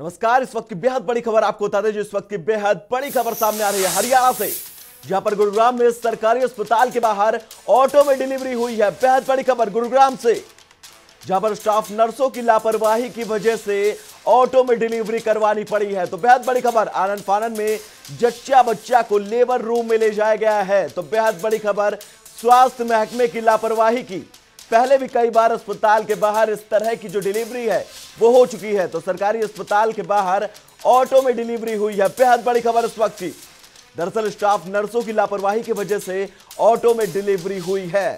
नमस्कार इस वक्त की बेहद बड़ी खबर आपको बता दें जो इस वक्त की बेहद बड़ी खबर सामने आ रही है हरियाणा से जहां पर गुरुग्राम में सरकारी अस्पताल के बाहर ऑटो में डिलीवरी हुई है बेहद बड़ी खबर गुरुग्राम से जहां पर स्टाफ नर्सों की लापरवाही की वजह से ऑटो में डिलीवरी करवानी पड़ी है तो बेहद बड़ी खबर आनंद फानंद में जच्चा बच्चा को लेबर रूम में ले जाया गया है तो बेहद बड़ी खबर स्वास्थ्य महकमे की लापरवाही की पहले भी कई बार अस्पताल के बाहर इस तरह की जो डिलीवरी है वो हो चुकी है तो सरकारी अस्पताल के बाहर ऑटो में डिलीवरी हुई है बेहद बड़ी खबर इस वक्त की दरअसल स्टाफ नर्सों की लापरवाही की वजह से ऑटो में डिलीवरी हुई है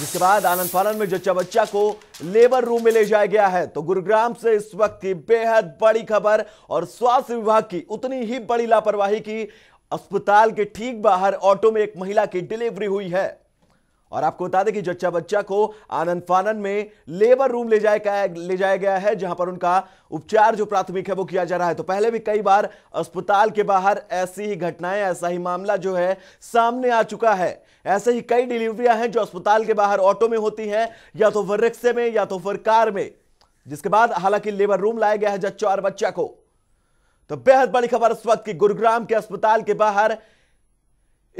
जिसके बाद आनंद फानंद में जच्चा बच्चा को लेबर रूम में ले जाया गया है तो गुरुग्राम से इस वक्त की बेहद बड़ी खबर और स्वास्थ्य विभाग की उतनी ही बड़ी लापरवाही की अस्पताल के ठीक बाहर ऑटो में एक महिला की डिलीवरी हुई है और आपको बता दें कि जच्चा बच्चा को आनंद फानन में लेबर रूम ले जाया ले जाया गया है जहां पर उनका उपचार जो प्राथमिक है वो किया जा रहा है तो पहले भी कई बार अस्पताल के बाहर ऐसी ही घटनाएं ऐसा ही मामला जो है सामने आ चुका है ऐसे ही कई डिलीवरियां हैं जो अस्पताल के बाहर ऑटो में होती हैं या तो फिर रिक्शे में या तो फिर कार में जिसके बाद हालांकि लेबर रूम लाया गया है जच्चा और बच्चा को तो बेहद बड़ी खबर इस वक्त की गुरुग्राम के अस्पताल के बाहर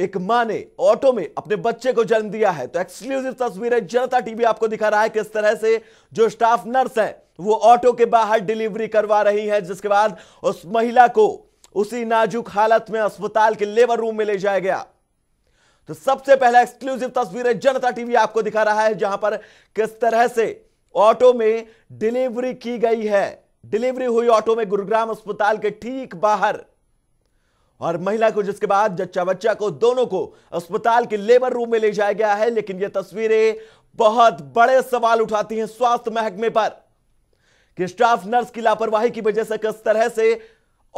एक मां ने ऑटो में अपने बच्चे को जन्म दिया है तो एक्सक्लूसिव तस्वीरें जनता टीवी आपको दिखा रहा है किस तरह से जो स्टाफ नर्स है वो ऑटो के बाहर डिलीवरी करवा रही है जिसके बाद उस महिला को उसी नाजुक हालत में अस्पताल के लेबर रूम में ले जाया गया तो सबसे पहला एक्सक्लूसिव तस्वीरें जनता टीवी आपको दिखा रहा है जहां पर किस तरह से ऑटो में डिलीवरी की गई है डिलीवरी हुई ऑटो में गुरुग्राम अस्पताल के ठीक बाहर और महिला को जिसके बाद जच्चा बच्चा को दोनों को अस्पताल के लेबर रूम में ले जाया गया है लेकिन यह तस्वीरें बहुत बड़े सवाल उठाती हैं स्वास्थ्य महकमे पर कि स्टाफ नर्स की लापरवाही की वजह से किस तरह से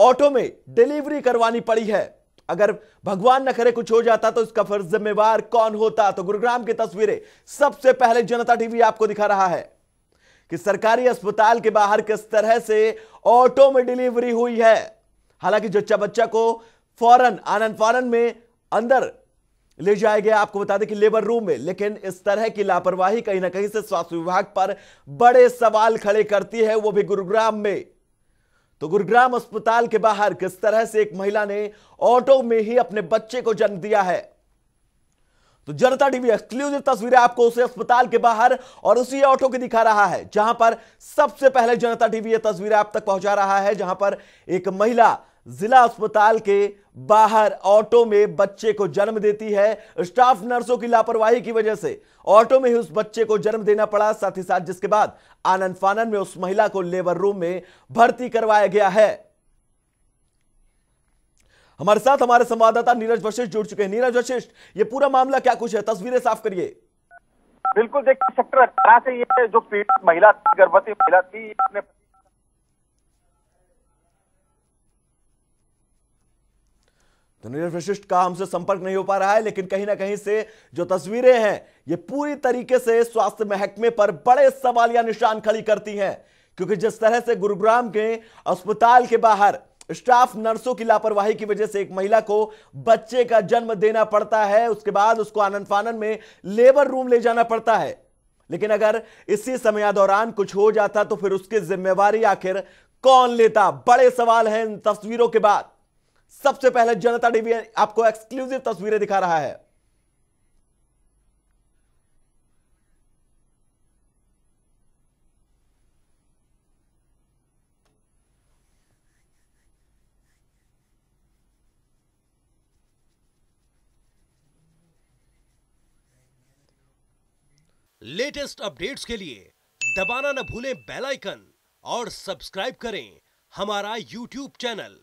ऑटो में डिलीवरी करवानी पड़ी है अगर भगवान न करे कुछ हो जाता तो इसका फर्ज जिम्मेवार कौन होता तो गुरुग्राम की तस्वीरें सबसे पहले जनता टीवी आपको दिखा रहा है कि सरकारी अस्पताल के बाहर किस तरह से ऑटो में डिलीवरी हुई है हालांकि जच्चा बच्चा को फौरन आनंद फौरन में अंदर ले जाया गया आपको बता दें कि लेबर रूम में लेकिन इस तरह की लापरवाही कहीं ना कहीं से स्वास्थ्य विभाग पर बड़े सवाल खड़े करती है वो भी गुरुग्राम में तो गुरुग्राम अस्पताल के बाहर किस तरह से एक महिला ने ऑटो में ही अपने बच्चे को जन्म दिया है तो जनता टीवी एक्सक्लूसिव तस्वीरें आपको उसे अस्पताल के बाहर और उसी ऑटो की दिखा रहा है जहां पर सबसे पहले जनता टीवी ये तस्वीरें आप तक पहुंचा रहा है जहां पर एक महिला जिला अस्पताल के बाहर ऑटो में बच्चे को जन्म देती है स्टाफ नर्सों की लापरवाही की वजह से ऑटो में ही उस बच्चे को जन्म देना पड़ा साथ ही साथ जिसके बाद आनंद फानन में उस महिला को लेबर रूम में भर्ती करवाया गया है हमारे साथ हमारे संवाददाता नीरज वशिष्ठ जुड़ चुके हैं नीरज वशिष्ठ ये पूरा मामला क्या कुछ है तस्वीरें साफ करिए बिल्कुल देखिए सेक्टर अठारह अच्छा से ये जो पीड़ित महिला थी गर्भवती महिला थी अपने तो नीरज वशिष्ठ का हमसे संपर्क नहीं हो पा रहा है लेकिन कहीं ना कहीं से जो तस्वीरें हैं ये पूरी तरीके से स्वास्थ्य महकमे पर बड़े सवाल या निशान खड़ी करती हैं क्योंकि जिस तरह से गुरुग्राम के अस्पताल के बाहर स्टाफ नर्सों की लापरवाही की वजह से एक महिला को बच्चे का जन्म देना पड़ता है उसके बाद उसको आनंद फानन में लेबर रूम ले जाना पड़ता है लेकिन अगर इसी समय दौरान कुछ हो जाता तो फिर उसकी जिम्मेवारी आखिर कौन लेता बड़े सवाल हैं इन तस्वीरों के बाद सबसे पहले जनता टीवी आपको एक्सक्लूसिव तस्वीरें दिखा रहा है लेटेस्ट अपडेट्स के लिए दबाना न भूलें बेल आइकन और सब्सक्राइब करें हमारा यूट्यूब चैनल